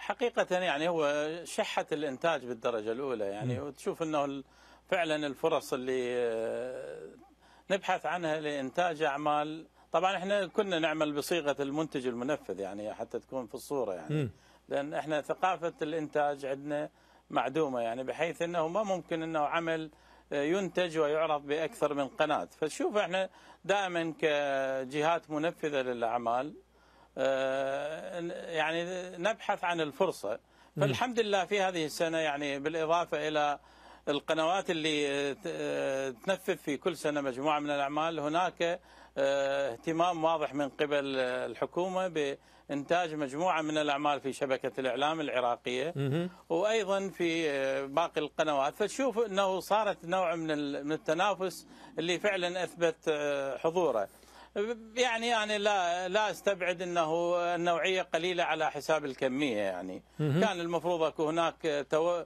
حقيقة يعني هو شحة الإنتاج بالدرجة الأولى يعني م. وتشوف أنه فعلا الفرص اللي آه، نبحث عنها لإنتاج أعمال طبعا احنا كنا نعمل بصيغة المنتج المنفذ يعني حتى تكون في الصورة يعني م. لأن احنا ثقافة الإنتاج عندنا معدومة يعني بحيث أنه ما ممكن أنه عمل آه، ينتج ويعرض بأكثر من قناة فشوف احنا دائما كجهات منفذة للأعمال آه، يعني نبحث عن الفرصة فالحمد لله في هذه السنة يعني بالإضافة إلى القنوات اللي آه، تنفذ في كل سنة مجموعة من الأعمال هناك آه، اهتمام واضح من قبل الحكومة بإنتاج مجموعة من الأعمال في شبكة الإعلام العراقية وأيضا في باقي القنوات فتشوف أنه صارت نوع من التنافس اللي فعلا أثبت حضوره يعني يعني لا لا استبعد انه النوعيه قليله على حساب الكميه يعني كان المفروض اكو هناك تو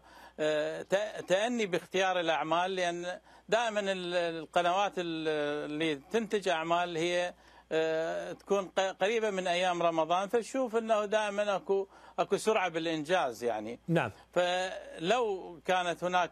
تأني باختيار الأعمال لأن دائما القنوات اللي تنتج أعمال هي آه، تكون قريبه من ايام رمضان فتشوف انه دائما اكو اكو سرعه بالانجاز يعني نعم فلو كانت هناك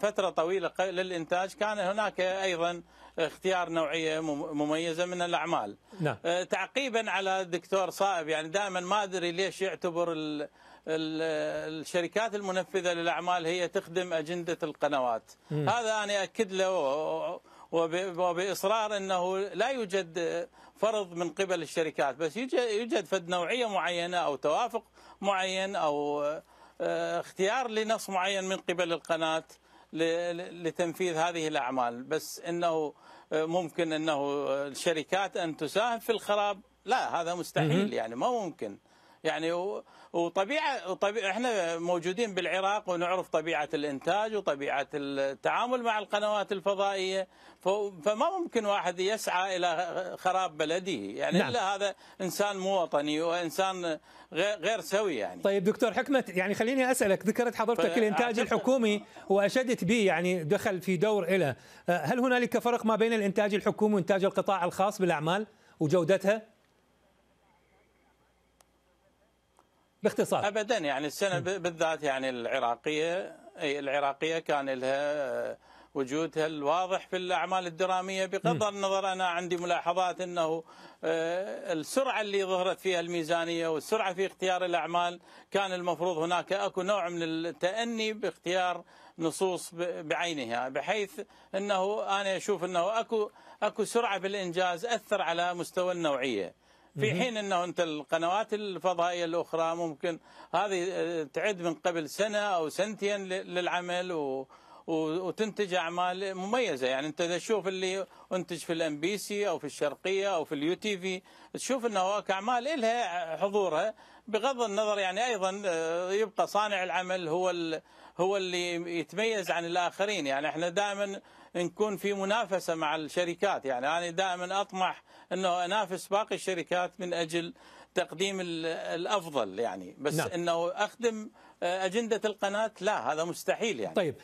فتره طويله للانتاج كان هناك ايضا اختيار نوعيه مميزه من الاعمال نعم آه، تعقيبا على الدكتور صائب يعني دائما ما ادري ليش يعتبر ال الشركات المنفذه للاعمال هي تخدم اجنده القنوات م. هذا انا اكد له وبإصرار أنه لا يوجد فرض من قبل الشركات بس يوجد فد نوعية معينة أو توافق معين أو آه، اختيار لنص معين من قبل القناة لتنفيذ هذه الأعمال بس أنه آه، ممكن أنه الشركات أن تساهم في الخراب لا هذا مستحيل يعني ما ممكن يعني وطبيعه وطبيع احنا موجودين بالعراق ونعرف طبيعه الانتاج وطبيعه التعامل مع القنوات الفضائيه فما ممكن واحد يسعى الى خراب بلده يعني نعم. الا هذا انسان مو وطني وانسان غير سوي يعني طيب دكتور حكمه يعني خليني اسالك ذكرت حضرتك طيب، الانتاج الحكومي واشدت به يعني دخل في دور له أه، هل هنالك فرق ما بين الانتاج الحكومي وانتاج القطاع الخاص بالاعمال وجودتها باختصار ابدا يعني السنه بالذات يعني العراقيه العراقيه كان لها وجودها الواضح في الاعمال الدراميه بغض النظر انا عندي ملاحظات انه آه، السرعه اللي ظهرت فيها الميزانيه والسرعه في اختيار الاعمال كان المفروض هناك اكو نوع من التاني باختيار نصوص بعينها بحيث انه انا اشوف انه اكو اكو سرعه بالانجاز اثر على مستوى النوعيه. في حين انه انت القنوات الفضائيه الاخرى ممكن هذه آه، تعد من قبل سنه او سنتين للعمل و وتنتج اعمال مميزه يعني انت اذا تشوف اللي انتج في الام بي سي او في الشرقيه او في اليو تي في تشوف انه اعمال لها حضورها بغض النظر يعني ايضا آه، يبقى صانع العمل هو هو اللي يتميز عن الاخرين يعني احنا دائما نكون في منافسه مع الشركات يعني انا دائما اطمح انه انافس باقي الشركات من اجل تقديم الافضل يعني بس نعم. انه اخدم آه، اجنده القناه لا هذا مستحيل يعني طيب